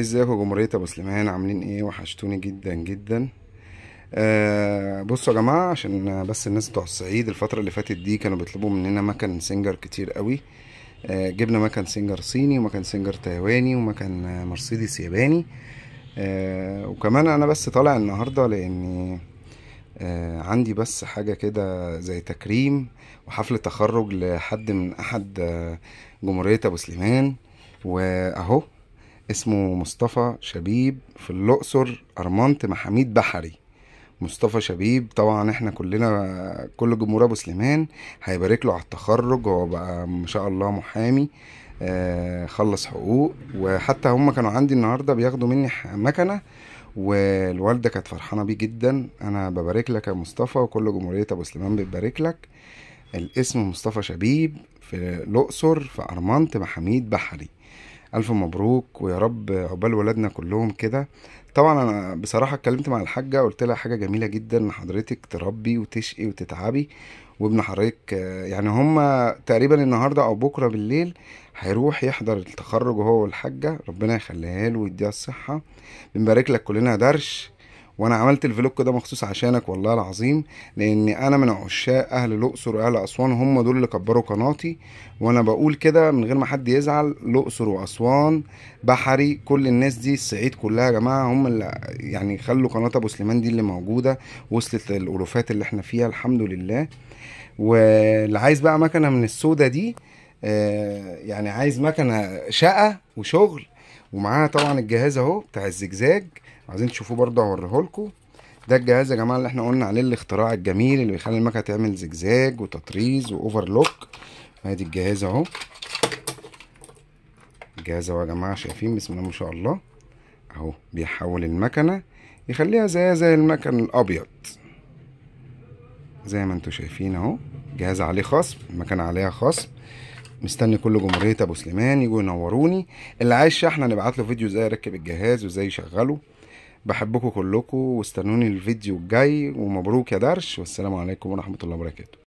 ازيكم جمهوريه ابو سليمان عاملين ايه وحشتوني جدا جدا آه بصوا يا جماعه عشان بس الناس بتوع الصعيد الفتره اللي فاتت دي كانوا بيطلبوا مننا مكن سنجر كتير قوي آه جبنا مكن سنجر صيني ومكن سنجر تايواني ومكن مرسيدس ياباني آه وكمان انا بس طالع النهارده لاني آه عندي بس حاجة كده زي تكريم وحفل تخرج لحد من أحد آه، جمهورية أبو سليمان وأهو اسمه مصطفى شبيب في الأقصر أرمنت محاميد بحري مصطفى شبيب طبعا احنا كلنا كل جمهور ابو سليمان هيبارك له على التخرج هو بقى ما شاء الله محامي آه خلص حقوق وحتى هم كانوا عندي النهارده بياخدوا مني مكنه والوالده كانت فرحانه بيه جدا انا ببارك لك يا مصطفى وكل جمهوريه ابو سليمان بتبارك لك الاسم مصطفى شبيب في الاقصر في ارمنت محاميد بحري الف مبروك ويا رب عقبال ولادنا كلهم كده طبعا انا بصراحه اتكلمت مع الحاجه قلت لها حاجه جميله جدا ان حضرتك تربي وتشقي وتتعبي وابن حضرتك يعني هما تقريبا النهارده او بكره بالليل هيروح يحضر التخرج هو والحاجه ربنا يخليها له ويديها الصحه بنبارك لك كلنا درش وانا عملت الفلوج ده مخصوص عشانك والله العظيم لان انا من عشاق اهل الاقصر واهل اسوان هم دول اللي كبروا قناتي وانا بقول كده من غير ما حد يزعل الاقصر واسوان بحري كل الناس دي الصعيد كلها يا جماعه هم اللي يعني خلوا قناه ابو سليمان دي اللي موجوده وصلت للالوفات اللي احنا فيها الحمد لله واللي عايز بقى مكنه من السودا دي آه يعني عايز مكنه شقه وشغل ومعاها طبعا الجهاز اهو بتاع الزجزاج عايزين تشوفوه برضه هوريهولكم ده الجهاز يا جماعه اللي احنا قلنا عليه الاختراع الجميل اللي بيخلي المكنه تعمل زجزاج وتطريز واوفرلوك ادي الجهاز اهو الجهاز اهو يا جماعه شايفين بسم الله ما شاء الله اهو بيحول المكنه يخليها زيها زي المكن الابيض زي ما انتم شايفين اهو جهاز عليه خصم المكنه عليها خصم مستني كل جمهوريه ابو سليمان يجوا ينوروني اللي عايز شحنه نبعت له فيديو ازاي اركب الجهاز وازاي يشغله بحبكم كلكم واستنوني الفيديو الجاي ومبروك يا درش والسلام عليكم ورحمة الله وبركاته